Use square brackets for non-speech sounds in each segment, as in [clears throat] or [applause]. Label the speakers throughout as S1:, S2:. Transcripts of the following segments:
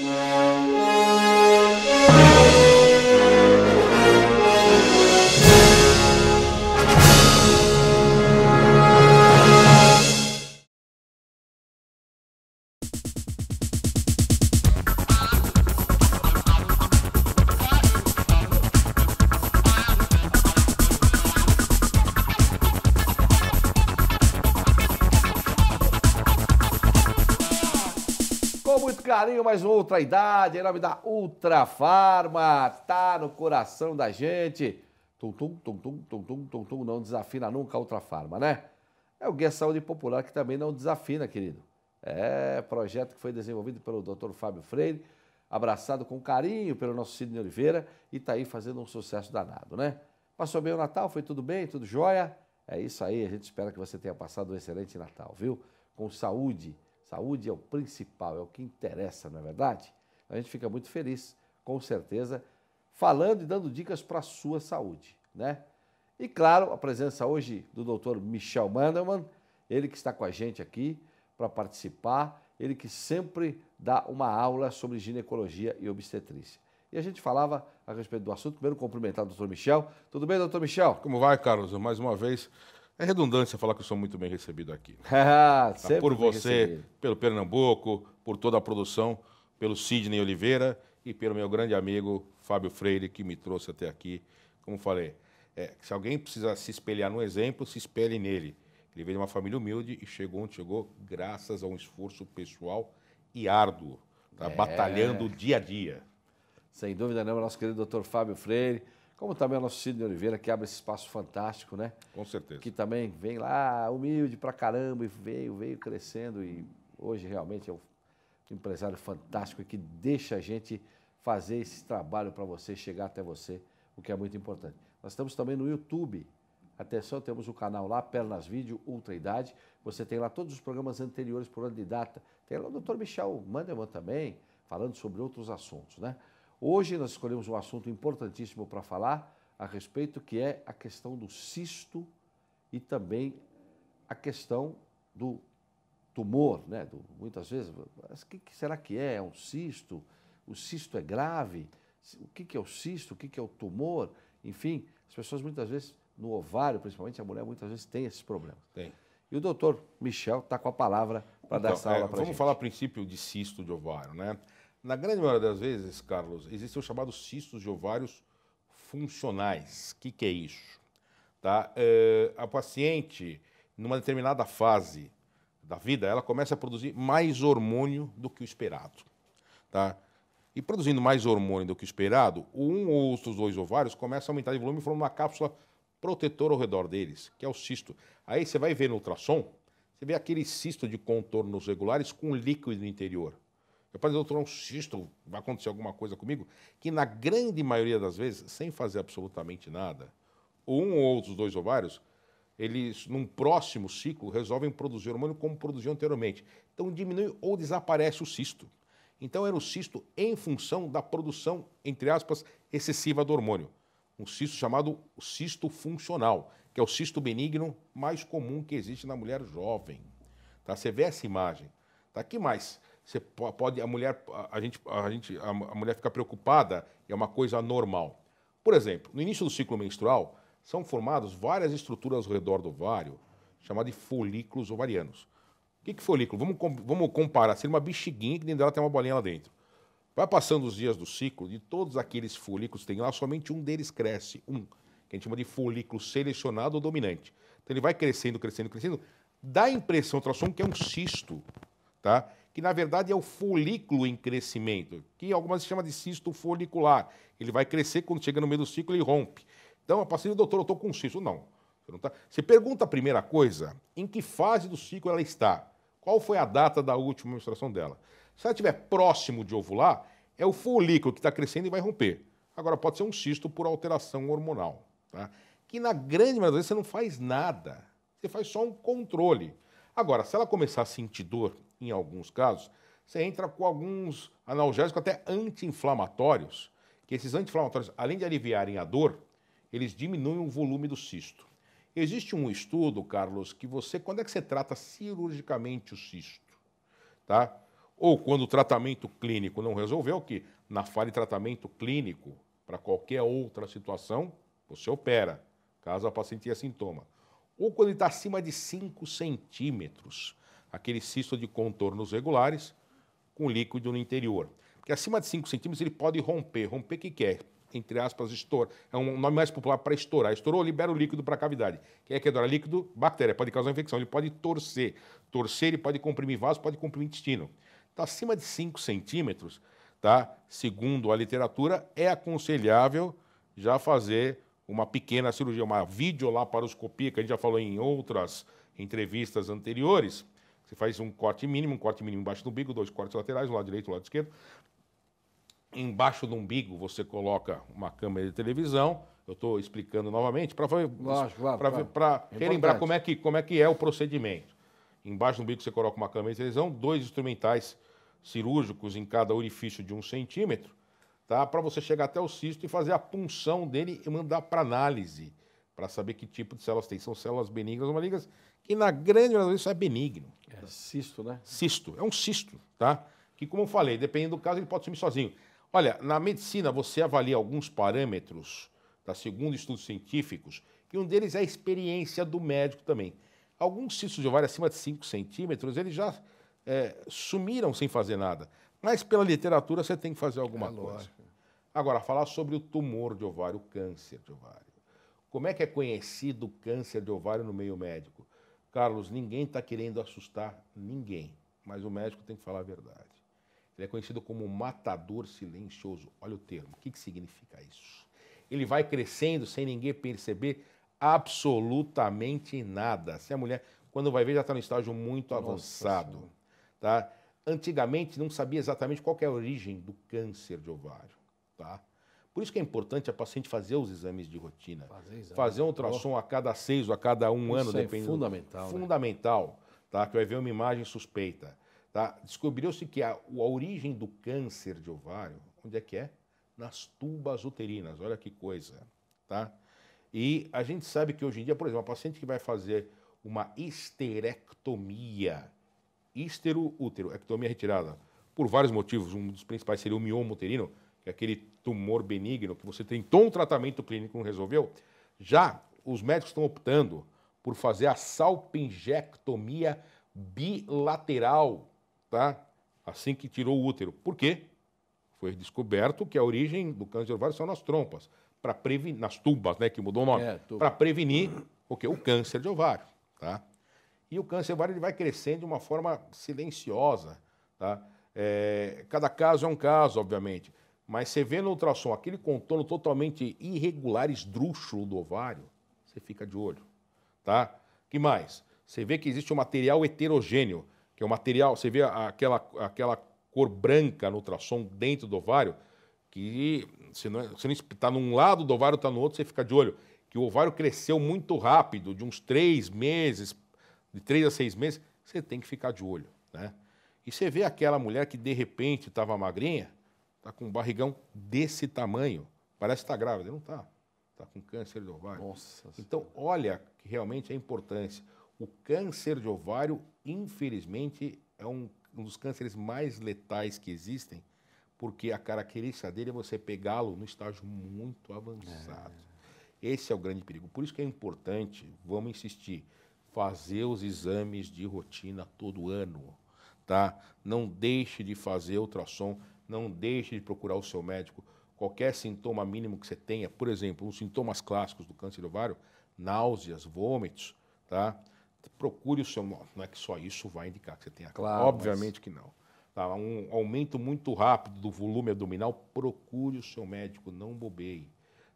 S1: Yeah.
S2: mais uma outra idade em nome da Ultra Farma. Tá no coração da gente. Tum, tum, tum, tum, tum, tum, tum, tum. Não desafina nunca a Ultra Farma, né? É o Guia Saúde Popular que também não desafina, querido. É projeto que foi desenvolvido pelo Dr. Fábio Freire, abraçado com carinho pelo nosso Sidney Oliveira e tá aí fazendo um sucesso danado, né? Passou bem o Natal? Foi tudo bem? Tudo jóia? É isso aí, a gente espera que você tenha passado um excelente Natal, viu? Com saúde Saúde é o principal, é o que interessa, não é verdade? A gente fica muito feliz, com certeza, falando e dando dicas para a sua saúde, né? E claro, a presença hoje do Dr. Michel Mandelman, ele que está com a gente aqui para participar, ele que sempre dá uma aula sobre ginecologia e obstetrícia. E a gente falava a respeito do assunto, primeiro cumprimentar o Dr.
S1: Michel. Tudo bem, Dr. Michel? Como vai, Carlos? Mais uma vez, é redundância falar que eu sou muito bem recebido aqui. [laughs] Ah, por você, pelo Pernambuco, por toda a produção, pelo Sidney Oliveira e pelo meu grande amigo Fábio Freire, que me trouxe até aqui. Como falei, é, se alguém precisa se espelhar num exemplo, se espelhe nele. Ele veio de uma família humilde e chegou onde chegou graças a um esforço pessoal e árduo, tá? É. batalhando dia a dia. Sem dúvida não, né? nosso querido doutor Fábio Freire. Como também
S2: o nosso Sidney Oliveira, que abre esse espaço fantástico, né? Com certeza. Que também vem lá, humilde pra caramba, e veio, veio crescendo. E hoje realmente é um empresário fantástico que deixa a gente fazer esse trabalho para você, chegar até você, o que é muito importante. Nós estamos também no YouTube. Atenção, temos o canal lá, Pernas Vídeo, Ultra Idade. Você tem lá todos os programas anteriores por ano de data. Tem lá o Dr. Michel Mandelman também, falando sobre outros assuntos, né? Hoje nós escolhemos um assunto importantíssimo para falar a respeito, que é a questão do cisto e também a questão do tumor, né? Do, muitas vezes, mas o que, que, será que é? É um cisto? O cisto é grave? O que, que é o cisto? O que, que é o tumor? Enfim, as pessoas muitas vezes, no ovário, principalmente a mulher, muitas vezes tem esses problemas. Tem. E o doutor Michel está com a palavra para então, dar essa aula é, para Vamos gente. falar
S1: a princípio de cisto de ovário, né? Na grande maioria das vezes, Carlos, existem os chamados cistos de ovários funcionais. O que, que, é isso? Tá? É, a paciente, numa determinada fase da vida, ela começa a produzir mais hormônio do que o esperado. Tá? E produzindo mais hormônio do que o esperado, um ou outros dois ovários começa a aumentar de volume e formam uma cápsula protetora ao redor deles, que é o cisto. Aí você vai ver no ultrassom, você vê aquele cisto de contornos regulares com líquido no interior. Eu posso dizer, doutor, um cisto, vai acontecer alguma coisa comigo? Que na grande maioria das vezes, sem fazer absolutamente nada, um ou outros dois ovários, eles, num próximo ciclo, resolvem produzir hormônio como produziam anteriormente. Então diminui ou desaparece o cisto. Então era o cisto em função da produção, entre aspas, excessiva do hormônio. Um cisto chamado cisto funcional, que é o cisto benigno mais comum que existe na mulher jovem. Tá? Você vê essa imagem. Tá? que mais? Você pode a mulher a gente a gente a mulher fica preocupada é uma coisa normal. Por exemplo, no início do ciclo menstrual são formadas várias estruturas ao redor do ovário chamadas de folículos ovarianos. O que, é folículo? Vamos, vamos comparar. Seria uma bexiguinha que dentro dela tem uma bolinha lá dentro. Vai passando os dias do ciclo, de todos aqueles folículos que tem lá, somente um deles cresce. Um, que a gente chama de folículo selecionado ou dominante. Então ele vai crescendo, crescendo, crescendo. Dá a impressão, ultrassom, que é um cisto, tá? que na verdade é o folículo em crescimento, que algumas chamam de cisto folicular. Ele vai crescer quando chega no meio do ciclo e rompe. Então, a paciente, doutor, eu estou com cisto. Não. Você, não tá... você pergunta a primeira coisa, em que fase do ciclo ela está? Qual foi a data da última menstruação dela? Se ela estiver próximo de ovular, é o folículo que está crescendo e vai romper. Agora, pode ser um cisto por alteração hormonal, tá? que na grande maioria das vezes você não faz nada. Você faz só um controle. Agora, se ela começar a sentir dor, em alguns casos, você entra com alguns analgésicos até anti-inflamatórios, que esses anti-inflamatórios, além de aliviarem a dor, eles diminuem o volume do cisto. Existe um estudo, Carlos, que você, quando é que você trata cirurgicamente o cisto, tá? Ou quando o tratamento clínico não resolveu, que na fase de tratamento clínico, para qualquer outra situação, você opera, caso a paciente tenha sintoma. Ou quando ele está acima de 5 centímetros aquele cisto de contornos regulares com líquido no interior. Porque acima de 5 centímetros ele pode romper. Romper o que quer? É? Entre aspas, estoura, É um nome mais popular para estourar. Estourou, libera o líquido para a cavidade. Quem é que adora líquido? Bactéria. Pode causar infecção. Ele pode torcer. Torcer, ele pode comprimir vaso, pode comprimir intestino. Então, acima de 5 centímetros, tá? segundo a literatura, é aconselhável já fazer uma pequena cirurgia, uma videolaparoscopia, que a gente já falou em outras entrevistas anteriores, você faz um corte mínimo, um corte mínimo embaixo do umbigo, dois cortes laterais, um lado direito, o lado esquerdo. Embaixo do umbigo você coloca uma câmera de televisão. Eu estou explicando novamente para para é lembrar como é que como é que é o procedimento. Embaixo do umbigo você coloca uma câmera de televisão, dois instrumentais cirúrgicos em cada orifício de um centímetro, tá? Para você chegar até o cisto e fazer a punção dele e mandar para análise para saber que tipo de células tem. São células benignas ou malignas, que na grande maioria isso é benigno. É cisto, né? Cisto, é um cisto, tá? Que como eu falei, dependendo do caso, ele pode sumir sozinho. Olha, na medicina você avalia alguns parâmetros, tá? segundo estudos científicos, e um deles é a experiência do médico também. Alguns cistos de ovário acima de 5 centímetros, eles já é, sumiram sem fazer nada. Mas pela literatura você tem que fazer alguma é coisa. Agora, falar sobre o tumor de ovário, o câncer de ovário. Como é que é conhecido o câncer de ovário no meio médico? Carlos, ninguém está querendo assustar ninguém, mas o médico tem que falar a verdade. Ele é conhecido como matador silencioso. Olha o termo. O que, que significa isso? Ele vai crescendo sem ninguém perceber absolutamente nada. Se a mulher, quando vai ver, já está no estágio muito Nossa avançado. Tá? Antigamente não sabia exatamente qual é a origem do câncer de ovário. Tá? Por isso que é importante a paciente fazer os exames de rotina. Fazer, exame. fazer um ultrassom a cada seis ou a cada um isso ano, é dependendo. Fundamental. Do... Né? Fundamental, tá? Que vai ver uma imagem suspeita. Tá? Descobriu-se que a, a origem do câncer de ovário, onde é que é? Nas tubas uterinas, olha que coisa, tá? E a gente sabe que hoje em dia, por exemplo, a paciente que vai fazer uma histerectomia, histero útero, ectomia retirada, por vários motivos, um dos principais seria o miomo uterino, que é aquele tumor benigno que você tentou um tratamento clínico e não resolveu, já os médicos estão optando por fazer a salpingectomia bilateral, tá? Assim que tirou o útero. Por quê? Foi descoberto que a origem do câncer de ovário são nas trompas, para prevenir nas tubas, né, que mudou o nome, é, para prevenir o que o câncer de ovário, tá? E o câncer de ovário ele vai crescendo de uma forma silenciosa, tá? É, cada caso é um caso, obviamente. Mas você vê no ultrassom aquele contorno totalmente irregular, esdrúxulo do ovário, você fica de olho, tá? que mais? Você vê que existe um material heterogêneo, que é o um material, você vê aquela, aquela cor branca no ultrassom dentro do ovário, que se não é, está num lado do ovário, está no outro, você fica de olho. Que o ovário cresceu muito rápido, de uns três meses, de três a seis meses, você tem que ficar de olho, né? E você vê aquela mulher que de repente estava magrinha, Está com um barrigão desse tamanho. Parece que está grávida. Não está. Está com câncer de ovário. Nossa. Então, olha que realmente a importância. O câncer de ovário, infelizmente, é um, um dos cânceres mais letais que existem, porque a característica dele é você pegá-lo no estágio muito avançado. É. Esse é o grande perigo. Por isso que é importante, vamos insistir, fazer os exames de rotina todo ano, tá? Não deixe de fazer ultrassom não deixe de procurar o seu médico. Qualquer sintoma mínimo que você tenha, por exemplo, os sintomas clássicos do câncer de ovário, náuseas, vômitos, tá? Procure o seu. Não é que só isso vai indicar que você tenha claro. Obviamente mas... que não. Tá? Um aumento muito rápido do volume abdominal, procure o seu médico, não bobeie.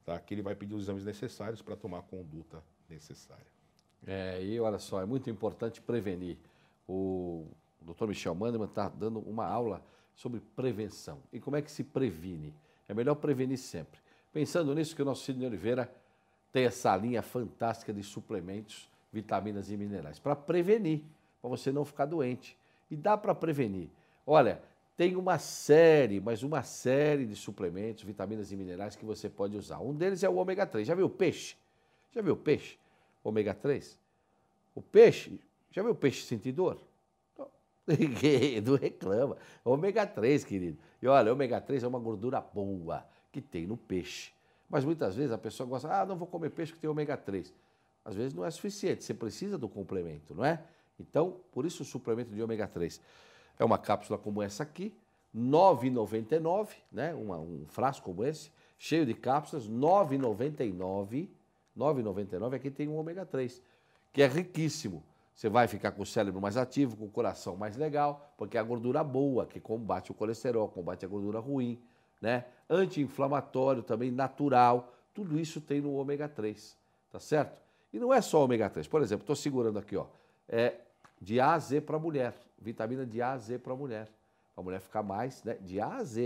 S1: Tá? Que ele vai pedir os exames necessários para tomar a conduta necessária. É, e olha só, é muito importante prevenir.
S2: O doutor Michel Mandeman está dando uma aula sobre prevenção e como é que se previne. É melhor prevenir sempre. Pensando nisso, que o nosso Sidney Oliveira tem essa linha fantástica de suplementos, vitaminas e minerais para prevenir, para você não ficar doente. E dá para prevenir. Olha, tem uma série, mas uma série de suplementos, vitaminas e minerais que você pode usar. Um deles é o ômega 3. Já viu peixe? Já viu peixe? Ômega 3? O peixe, já viu peixe sentir dor? [laughs] não reclama. Ômega 3, querido. E olha, ômega 3 é uma gordura boa que tem no peixe. Mas muitas vezes a pessoa gosta, ah, não vou comer peixe que tem ômega 3. Às vezes não é suficiente, você precisa do complemento, não é? Então, por isso o suplemento de ômega 3. É uma cápsula como essa aqui, R$ 9,99, né? um frasco como esse, cheio de cápsulas, R$ 9,99. 9,99 aqui tem um ômega 3, que é riquíssimo. Você vai ficar com o cérebro mais ativo, com o coração mais legal, porque é a gordura boa que combate o colesterol, combate a gordura ruim, né? Anti-inflamatório também natural, tudo isso tem no ômega 3, tá certo? E não é só ômega 3. Por exemplo, estou segurando aqui, ó, é de A a Z para mulher, vitamina de A a Z para mulher, para a mulher ficar mais, né? De A a Z.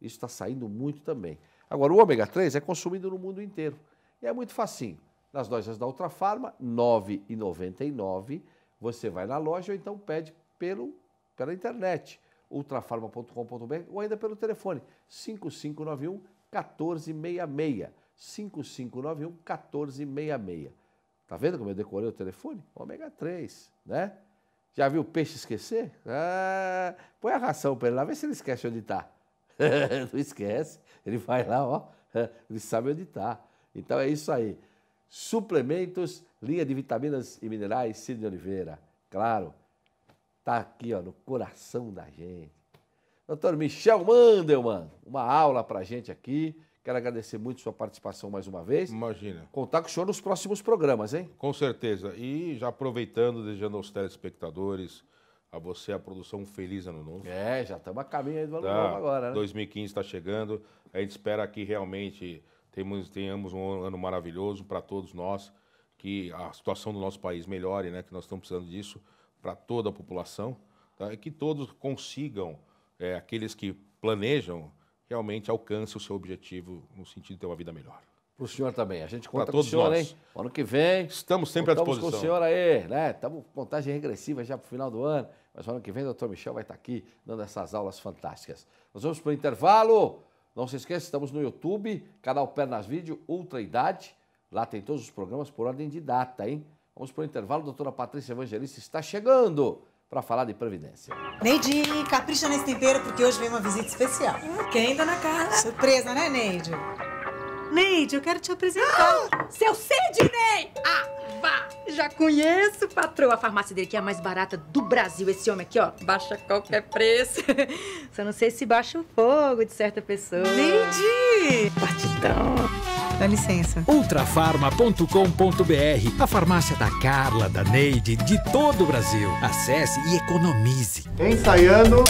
S2: Isso está saindo muito também. Agora, o ômega 3 é consumido no mundo inteiro e é muito facinho. Nas lojas da Ultrafarma, R$ 9,99. Você vai na loja ou então pede pelo, pela internet, ultrafarma.com.br ou ainda pelo telefone 5591 1466. 5591 1466. Tá vendo como eu decorei o telefone? Ômega 3, né? Já viu o peixe esquecer? Ah, põe a ração para ele lá, vê se ele esquece onde está. [laughs] Não esquece, ele vai lá, ó, [laughs] ele sabe onde está. Então é isso aí. Suplementos, linha de vitaminas e minerais, Cid Oliveira. Claro, tá aqui ó, no coração da gente. Doutor Michel Mandelman, uma aula pra gente aqui. Quero agradecer muito sua participação mais uma vez.
S1: Imagina. Contar com o senhor nos próximos programas, hein? Com certeza. E já aproveitando, desejando aos telespectadores, a você a produção um feliz ano novo.
S2: É, já estamos a caminho aí do ano tá. novo agora, né?
S1: 2015 está chegando. A gente espera que realmente temos, tenhamos um ano maravilhoso para todos nós, que a situação do nosso país melhore, né? Que nós estamos precisando disso para toda a população, tá? E que todos consigam, é, aqueles que planejam, realmente alcance o seu objetivo no sentido de ter uma vida melhor. Para o senhor também. A gente conta todos com o senhor, nós. hein? Ano que vem. Estamos sempre à disposição. com o senhor aí,
S2: né? Estamos com contagem regressiva já para o final do ano. Mas ano que vem o doutor Michel vai estar tá aqui dando essas aulas fantásticas. Nós vamos para o intervalo. Não se esqueça, estamos no YouTube, canal Pernas Vídeo, Ultra Idade. Lá tem todos os programas por ordem de data, hein? Vamos para o intervalo. Doutora Patrícia Evangelista está chegando para falar de Previdência. Neide,
S3: capricha nesse tempero porque hoje vem uma visita especial. Quem ainda na casa? Surpresa, né, Neide? Neide, eu quero te apresentar. Ah, [gasps] seu Sidney! Ah, vá! Já conheço, patroa. A farmácia dele que é a mais barata do Brasil. Esse homem aqui, ó, baixa qualquer preço. [laughs] Só não sei se baixa o fogo de certa pessoa. Neide!
S2: Partidão. Dá licença. ultrafarma.com.br A farmácia da Carla, da Neide, de todo o Brasil. Acesse
S3: e economize. Ensaiando...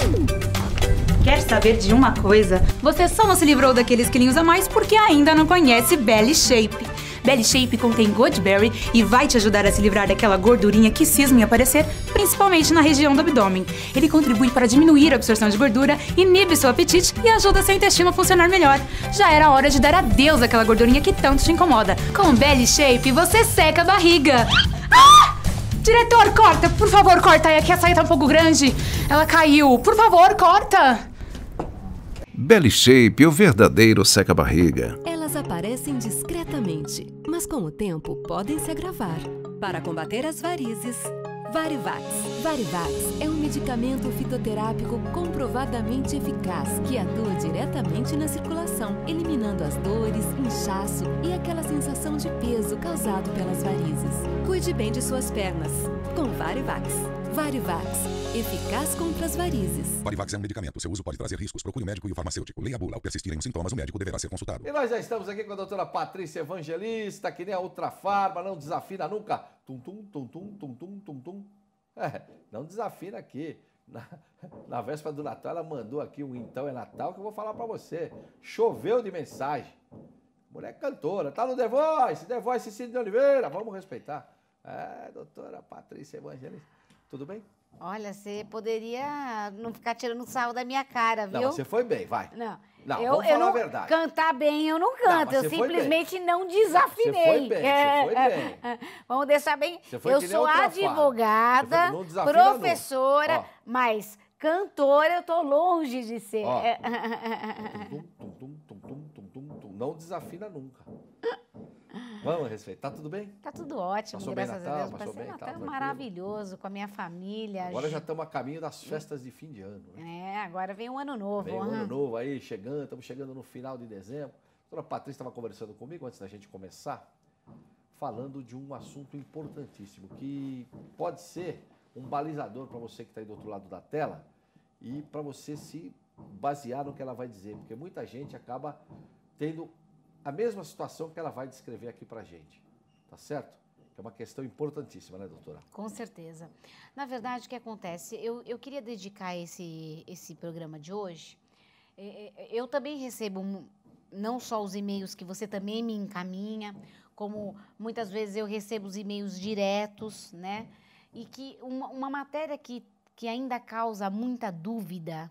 S3: Quer saber de uma coisa? Você só não se livrou daqueles quilinhos a mais porque ainda não conhece Belly Shape. Belly Shape contém Goldberry e vai te ajudar a se livrar daquela gordurinha que cisma em aparecer, principalmente na região do abdômen. Ele contribui para diminuir a absorção de gordura, inibe seu apetite e ajuda seu intestino a funcionar melhor. Já era hora de dar adeus àquela gordurinha que tanto te incomoda. Com Belly Shape, você seca a barriga. Ah! Diretor, corta! Por favor, corta! Aqui a saia tá é um pouco grande. Ela caiu. Por favor, corta!
S1: Belly Shape, o verdadeiro seca-barriga.
S3: Elas aparecem discretamente, mas com o tempo podem se agravar. Para combater as varizes, Varivax. Varivax é um medicamento fitoterápico comprovadamente eficaz que atua diretamente na circulação, eliminando as dores, inchaço e aquela sensação de peso causado pelas varizes. Cuide bem de suas pernas com Varivax. Varivax. Eficaz contra as varizes.
S1: Varivax é um medicamento. Seu uso pode trazer riscos. Procure o um médico e o farmacêutico. Leia a bula. Ao persistirem os sintomas, o médico deverá ser consultado.
S2: E nós já estamos aqui com a doutora Patrícia Evangelista, que nem a outra farma, não desafina nunca. Tum, tum, tum, tum, tum, tum, tum, tum. É, não desafina aqui. Na, na véspera do Natal, ela mandou aqui um Então é Natal que eu vou falar para você. Choveu de mensagem. Mulher cantora. Tá no The Voice, The Voice Cid de Oliveira. Vamos respeitar. É, doutora Patrícia Evangelista. Tudo bem?
S3: Olha, você poderia não ficar tirando sal da minha cara, viu? Não, você foi bem, vai. Não. Não, eu, vamos falar eu não, a verdade. Cantar bem eu não canto, não, eu simplesmente não desafinei. Você foi bem, é, você foi bem. É. [laughs] vamos deixar bem. eu sou advogada, foi, professora, não. mas cantora eu estou longe de ser. Ó,
S2: [laughs] tum, tum, tum, não desafina nunca. Vamos respeitar. Tá tudo bem?
S3: Tá tudo ótimo, passou graças Natal, a Deus. Passei bem, Natal tá, maravilhoso com a minha família. Agora já
S2: estamos a caminho das festas de fim de ano.
S3: Né? É, agora vem o um ano novo. Vem o um ano
S2: novo aí, chegando, estamos chegando no final de dezembro. A doutora Patrícia estava conversando comigo antes da gente começar, falando de um assunto importantíssimo, que pode ser um balizador para você que está aí do outro lado da tela e para você se basear no que ela vai dizer, porque muita gente acaba tendo a mesma situação que ela vai descrever aqui para a gente, tá certo? Que é uma questão importantíssima, né, doutora?
S3: Com certeza. Na verdade, o que acontece? Eu, eu queria dedicar esse, esse programa de hoje. É, é, eu também recebo não só os e-mails que você também me encaminha, como muitas vezes eu recebo os e-mails diretos, né? E que uma, uma matéria que, que ainda causa muita dúvida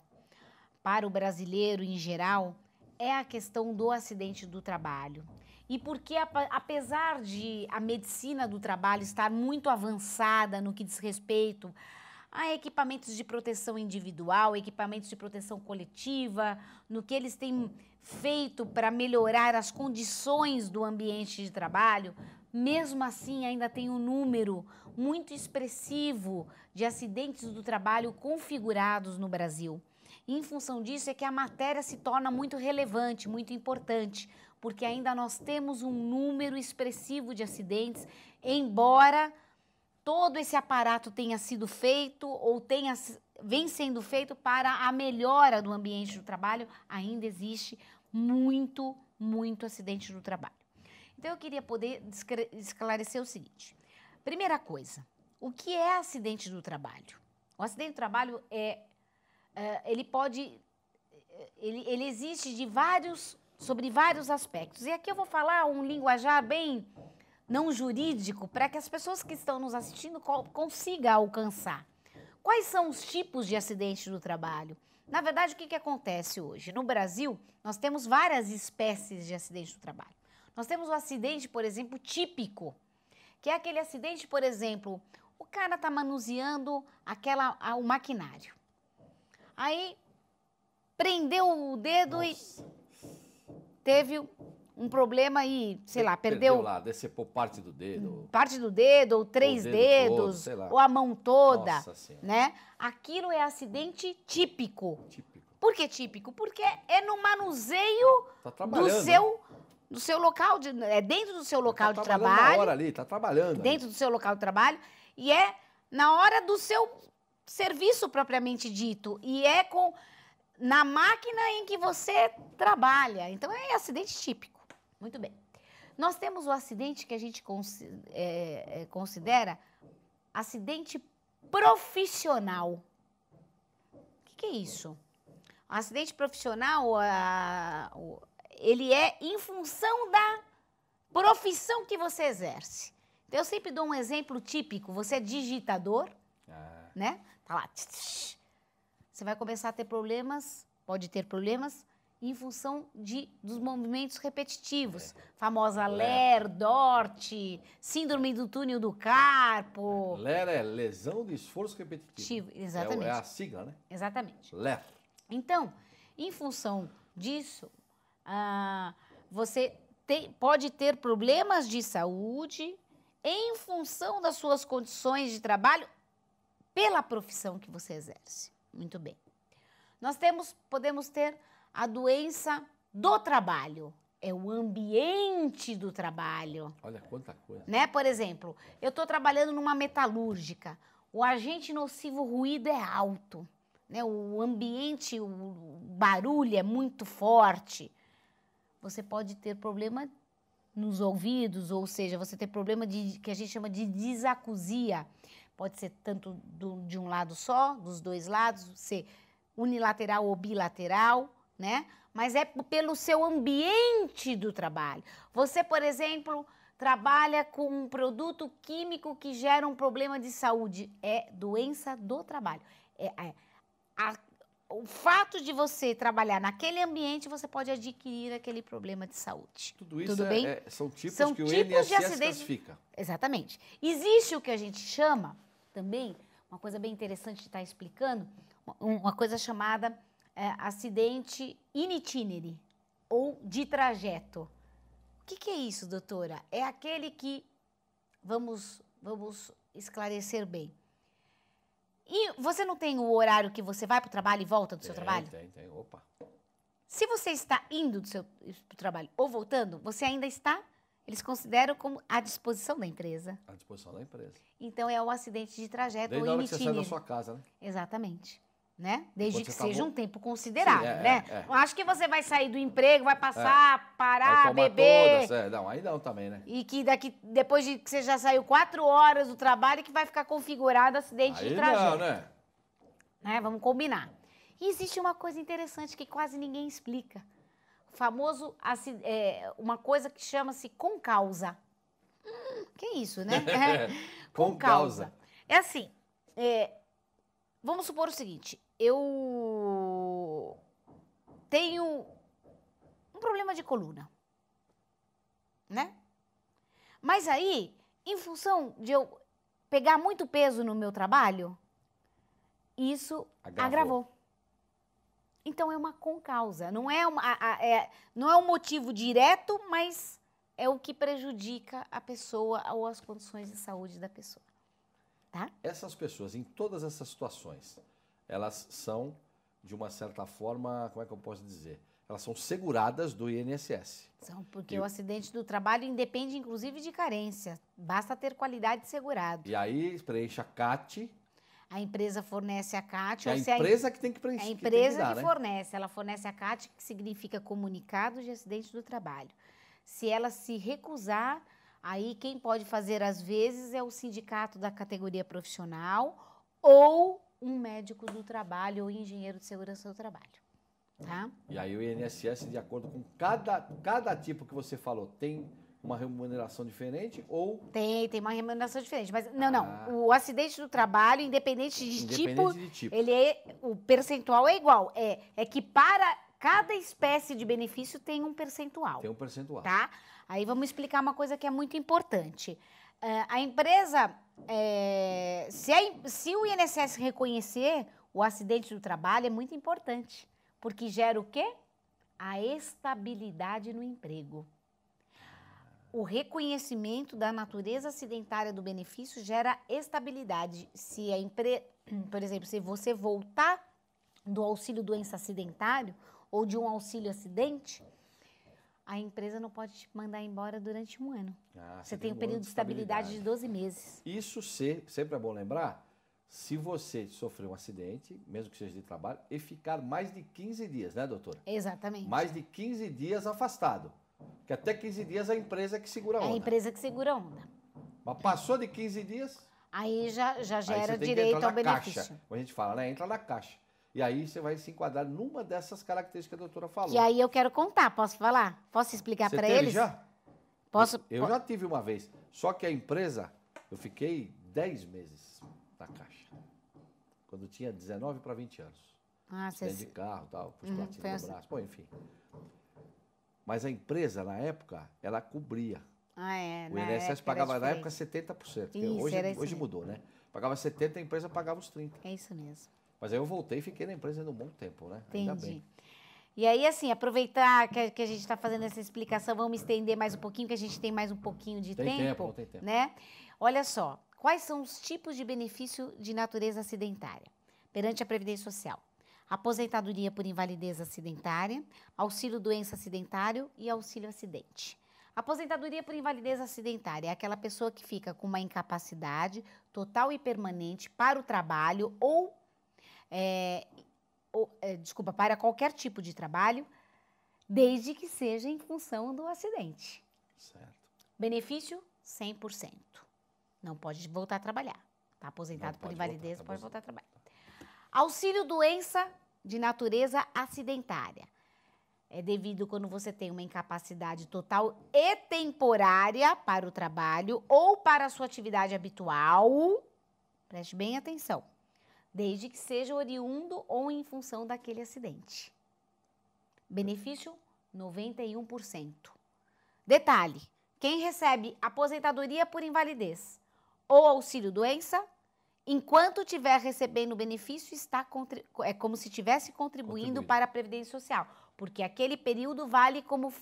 S3: para o brasileiro em geral é a questão do acidente do trabalho. E porque, apesar de a medicina do trabalho estar muito avançada no que diz respeito a equipamentos de proteção individual, equipamentos de proteção coletiva, no que eles têm feito para melhorar as condições do ambiente de trabalho, mesmo assim ainda tem um número muito expressivo de acidentes do trabalho configurados no Brasil. E em função disso é que a matéria se torna muito relevante, muito importante, porque ainda nós temos um número expressivo de acidentes, embora todo esse aparato tenha sido feito ou tenha vem sendo feito para a melhora do ambiente do trabalho, ainda existe muito, muito acidente do trabalho. Então eu queria poder esclarecer o seguinte. Primeira coisa, o que é acidente do trabalho? O acidente do trabalho é uh, ele pode. Ele, ele existe de vários, sobre vários aspectos. E aqui eu vou falar um linguajar bem não jurídico para que as pessoas que estão nos assistindo consigam alcançar. Quais são os tipos de acidente do trabalho? Na verdade, o que, que acontece hoje? No Brasil, nós temos várias espécies de acidente do trabalho. Nós temos o um acidente, por exemplo, típico, que é aquele acidente, por exemplo, o cara está manuseando aquela, o maquinário. Aí prendeu o dedo Nossa. e teve um problema e, sei lá, perdeu. Perdeu
S2: lá, decepou parte do dedo.
S3: Parte do dedo, ou três dedo dedos, todo, ou a mão toda. Nossa senhora. né? Aquilo é acidente típico. Típico. Por que típico? Porque é no manuseio tá do né? seu. Do seu local, de, é dentro do seu tá local tá de trabalho. Na hora ali, tá trabalhando. Dentro ali. do seu local de trabalho. E é na hora do seu serviço propriamente dito e é com na máquina em que você trabalha. Então é acidente típico. Muito bem. Nós temos o acidente que a gente é, é, considera acidente profissional. O que, é isso? O acidente profissional, a, ele é em função da profissão que você exerce. Então, eu sempre dou um exemplo típico. Você é digitador, né? Tá lá. Você vai começar a ter problemas, pode ter problemas em função de, dos movimentos repetitivos. É. Famosa LER, DORT, síndrome do túnel do carpo.
S2: LER é lesão de esforço
S3: repetitivo. Exatamente. É, é a sigla, né? Exatamente. LER. Então, em função disso, ah, você tem, pode ter problemas de saúde em função das suas condições de trabalho pela profissão que você exerce. Muito bem. Nós temos, podemos ter a doença do trabalho. É o ambiente do trabalho.
S2: Olha quanta coisa. Né?
S3: Por exemplo, eu estou trabalhando numa metalúrgica. O agente nocivo ruído é alto. Né? O ambiente, o barulho é muito forte. Você pode ter problema nos ouvidos, ou seja, você ter problema de, que a gente chama de disacusia Pode ser tanto do, de um lado só, dos dois lados, ser unilateral ou bilateral, né? Mas é pelo seu ambiente do trabalho. Você, por exemplo, trabalha com um produto químico que gera um problema de saúde. É doença do trabalho. É, é a, o fato de você trabalhar naquele ambiente, você pode adquirir aquele problema de saúde. Tudo isso Tudo é, é
S2: são tipos são que tipos o de acidente... classifica.
S3: Exatamente. Existe o que a gente chama também, uma coisa bem interessante de estar tá explicando, uma coisa chamada é, acidente in itinere ou de trajeto. O que, que é isso, doutora? É aquele que, vamos, vamos esclarecer bem, e você não tem o horário que você vai para o trabalho e volta do tem, seu trabalho?
S2: Tem, tem. Opa.
S3: Se você está indo do seu trabalho ou voltando, você ainda está eles consideram como à disposição da empresa.
S2: À disposição da empresa.
S3: Então é o acidente de trajeto Desde ou imitínio. Desde a que você sai da sua casa, né? Exatamente. Né? Desde que seja um tempo considerável, Sim, é, né? É, é. acho que você vai sair do emprego, vai passar, é. parar, beber. Todas,
S2: é. Não, aí não também, né?
S3: E que daqui, depois de que você já saiu quatro horas do trabalho, que vai ficar configurado acidente aí de trajeto. Não, né? né? Vamos combinar. E existe uma coisa interessante que quase ninguém explica famoso é, uma coisa que chama-se com causa. Hum, que isso, né? [laughs] É, com, com causa. causa. É assim, é, vamos supor o seguinte, eu tenho um problema de coluna, né? Mas aí, em função de eu pegar muito peso no meu trabalho, isso agravou. agravou. Então é uma concausa, não é, uma, a, a, é, não é um motivo direto, mas é o que prejudica a pessoa ou as condições de saúde da pessoa.
S2: Tá? Essas pessoas, em todas essas situações, elas são, de uma certa forma, como é que eu posso dizer? Elas são seguradas do INSS.
S3: São, porque e... o acidente do trabalho independe, inclusive, de carência. Basta ter qualidade segurado.
S2: E aí preenche a CAT,
S3: a empresa fornece a CAT. É a empresa a... que tem que preencher. É a empresa que, que, né? fornece. Ela fornece a CAT, que significa comunicado de acidente do trabalho. Se ela se recusar, aí quem pode fazer às vezes é o sindicato da categoria profissional ou um médico do trabalho ou engenheiro de segurança do trabalho. Tá?
S2: E aí o INSS, de acordo com cada, cada tipo que você falou, tem uma remuneração diferente
S3: ou. Tem, tem uma remuneração diferente. Mas não, ah. não. O acidente do trabalho, independente de, independente tipo, de tipo, ele é. O percentual é igual. É, é que para cada espécie de benefício tem um percentual. Tem um percentual. Tá? Aí vamos explicar uma coisa que é muito importante. Uh, a empresa. É, se, a, se o INSS reconhecer o acidente do trabalho, é muito importante. Porque gera o quê? A estabilidade no emprego. O reconhecimento da natureza acidentária do benefício gera estabilidade. Se a empre... [clears throat] Por exemplo, se você voltar do auxílio doença acidentário ou de um auxílio acidente, a empresa não pode te mandar embora durante um ano.
S2: Ah, você, tem um período de estabilidade, de
S3: 12 meses.
S2: Isso se, sempre é bom lembrar, se você sofrer um acidente, mesmo que seja de trabalho, e ficar mais de 15 dias, né, doutora?
S3: Exatamente. Mais
S2: de 15 dias afastado. Que até 15 dias é a empresa é que segura a onda. É a empresa
S3: que segura a onda.
S2: Mas passou de 15 dias.
S3: Aí já, já gera direito ao benefício. Caixa,
S2: como a gente fala, né? Entra na caixa. E aí você vai se enquadrar numa dessas características que a doutora
S3: falou. E aí eu quero contar, posso falar? Posso explicar para eles? Já?
S2: Posso? Eu, já tive uma vez. Só que a empresa, eu fiquei 10 meses na caixa. Quando tinha 19 para 20 anos. Ah, você... de carro, tal, pus uhum, no assim. braço, bom, enfim. Mas a empresa, na época, ela cobria.
S3: Ah, é. O INSS pagava, na época,
S2: 70%. Isso, hoje hoje mudou, né? Pagava 70%, a empresa pagava os
S3: 30%. É isso mesmo.
S2: Mas aí eu voltei e fiquei na empresa um bom tempo, né? Entendi. Ainda bem.
S3: E aí, assim, aproveitar que a, que a gente está fazendo essa explicação, vamos estender mais um pouquinho, que a gente tem mais um pouquinho de tem tempo. tempo tem tempo. Né? Olha só, quais são os tipos de benefício de natureza acidentária perante a Previdência Social? aposentadoria por invalidez acidentária, auxílio doença acidentário e auxílio acidente. Aposentadoria por invalidez acidentária é aquela pessoa que fica com uma incapacidade total e permanente para o trabalho ou, é, ou é, desculpa, para qualquer tipo de trabalho, desde que seja em função do acidente. Certo. Benefício 100%. Não pode voltar a trabalhar. Está aposentado Não por invalidez, voltar, pode voltar a trabalhar. Auxílio doença de natureza acidentária. É devido quando você tem uma incapacidade total e temporária para o trabalho ou para a sua atividade habitual. Preste bem atenção. Desde que seja oriundo ou em função daquele acidente. Benefício 91%. Detalhe: quem recebe aposentadoria por invalidez ou auxílio doença enquanto estiver recebendo o benefício, está é como se estivesse contribuindo, contribuindo para a Previdência Social, porque aquele período vale como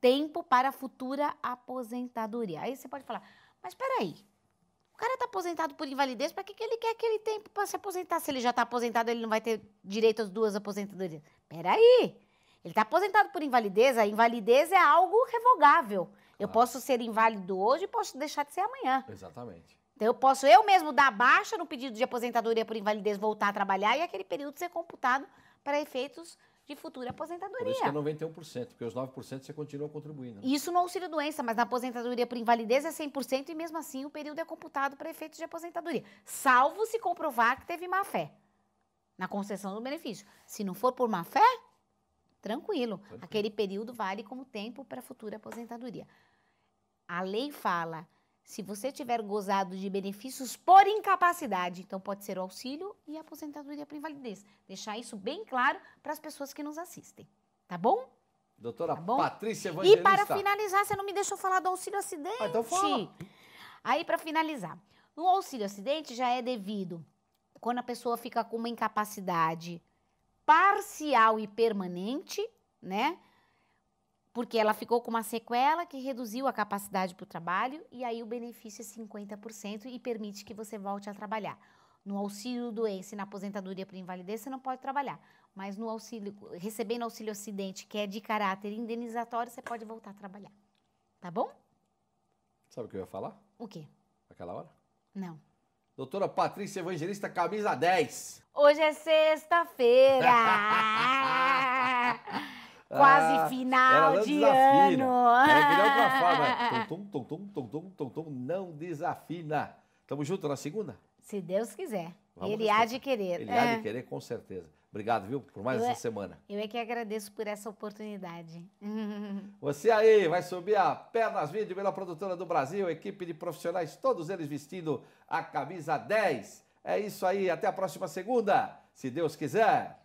S3: tempo para a futura aposentadoria. Aí você pode falar, mas espera aí, o cara está aposentado por invalidez, para que, que ele quer aquele tempo para se aposentar? Se ele já está aposentado, ele não vai ter direito às duas aposentadorias. Espera aí, ele está aposentado por invalidez, a invalidez é algo revogável. Claro. Eu posso ser inválido hoje e posso deixar de ser amanhã.
S2: Exatamente.
S3: Então, eu posso eu mesmo dar baixa no pedido de aposentadoria por invalidez, voltar a trabalhar e aquele período ser computado para efeitos de futura aposentadoria. Por isso que é
S2: 91%, porque os 9% você continua contribuindo. Né?
S3: Isso no auxílio-doença, mas na aposentadoria por invalidez é 100% e mesmo assim o período é computado para efeitos de aposentadoria, salvo se comprovar que teve má-fé na concessão do benefício. Se não for por má-fé, tranquilo, aquele período vale como tempo para futura aposentadoria. A lei fala se você tiver gozado de benefícios por incapacidade, então pode ser o auxílio e a aposentadoria por invalidez. Deixar isso bem claro para as pessoas que nos assistem, tá bom?
S2: Doutora tá bom? Patrícia Evangelista. E para finalizar,
S3: você não me deixou falar do auxílio acidente. Ah, então fala. Aí para finalizar, o auxílio acidente já é devido quando a pessoa fica com uma incapacidade parcial e permanente, né? porque ela ficou com uma sequela que reduziu a capacidade para o trabalho e aí o benefício é 50% e permite que você volte a trabalhar. No auxílio doença e na aposentadoria por invalidez você não pode trabalhar, mas no auxílio recebendo auxílio acidente, que é de caráter indenizatório, você pode voltar a trabalhar. Tá bom?
S2: Sabe o que eu ia falar? O quê? Aquela hora? Não. Doutora Patrícia Evangelista, camisa 10.
S3: Hoje é sexta-feira. [laughs] Quase ah, final de ano. É que não fala, né? [laughs]
S2: tum, tum, tum, tum, não desafina. Tamo junto na segunda?
S3: Se Deus quiser. Vamos ele há de querer. Ele é. há de é.
S2: querer, com certeza. Obrigado, viu, por mais eu essa é- semana.
S3: Eu é que agradeço por essa oportunidade. [laughs]
S2: Você aí vai subir a Pernas Vídeo, melhor produtora do Brasil, equipe de profissionais, todos eles vestindo a camisa 10. É isso aí, até a próxima segunda, se Deus quiser.